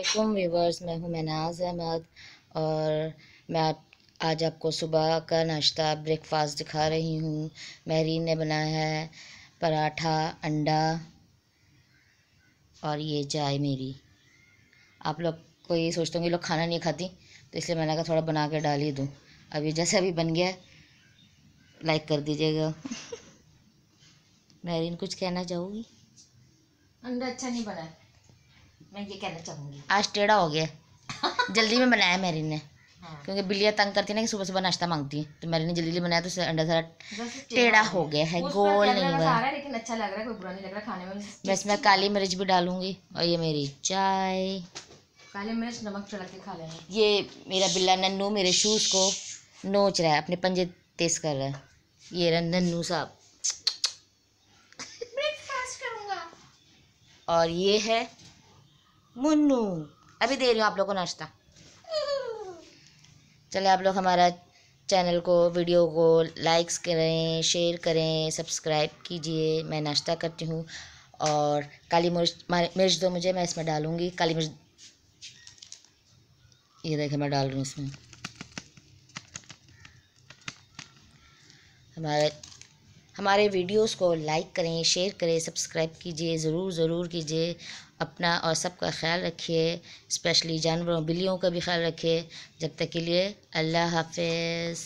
अल्लाम व्यूवर्स मैं हूँ मनाज अहमद और मैं आप आज आपको सुबह का नाश्ता ब्रेकफास्ट दिखा रही हूँ महरीन ने बनाया है पराठा अंडा और ये चाय मेरी आप लोग को ये सोचते होंगे लोग खाना नहीं खाती तो इसलिए मैंने कहा थोड़ा बना के डाल ही दूँ अभी जैसे अभी बन गया लाइक कर दीजिएगा महरीन कुछ कहना चाहूँगी अंडा अच्छा नहीं बना मैं ये कहना चाहूँगी आज टेढ़ा हो गया जल्दी में बनाया मेरी ने हाँ। क्योंकि बिल्लियाँ तंग करती ना कि सुबह सुबह नाश्ता मांगती है तो मैंने जल्दी जल्दी बनाया तो अंडा सारा टेढ़ा हो गया है गोल नहीं हुआ लेकिन अच्छा लग रहा है कोई बुरा नहीं लग रहा खाने में मैं इसमें काली मिर्च भी डालूंगी और ये मेरी चाय काली मिर्च नमक चढ़ा के खा लेना ये मेरा बिल्ला नन्नू मेरे शूज़ को नोच रहा है अपने पंजे तेज कर रहा है ये रहा नन्नू साहब और ये है मुन्नू अभी दे रही हूँ आप लोग को नाश्ता चले आप लोग हमारा चैनल को वीडियो को लाइक्स करें शेयर करें सब्सक्राइब कीजिए मैं नाश्ता करती हूँ और काली मिर्च मिर्च दो मुझे मैं इसमें डालूँगी काली मिर्च ये देखें मैं डाल रही हूँ इसमें हमारे हमारे वीडियोस को लाइक करें शेयर करें सब्सक्राइब कीजिए ज़रूर ज़रूर कीजिए अपना और सबका ख्याल रखिए स्पेशली जानवरों बिल्लियों का भी ख्याल रखिए जब तक के लिए अल्लाह हाफिज़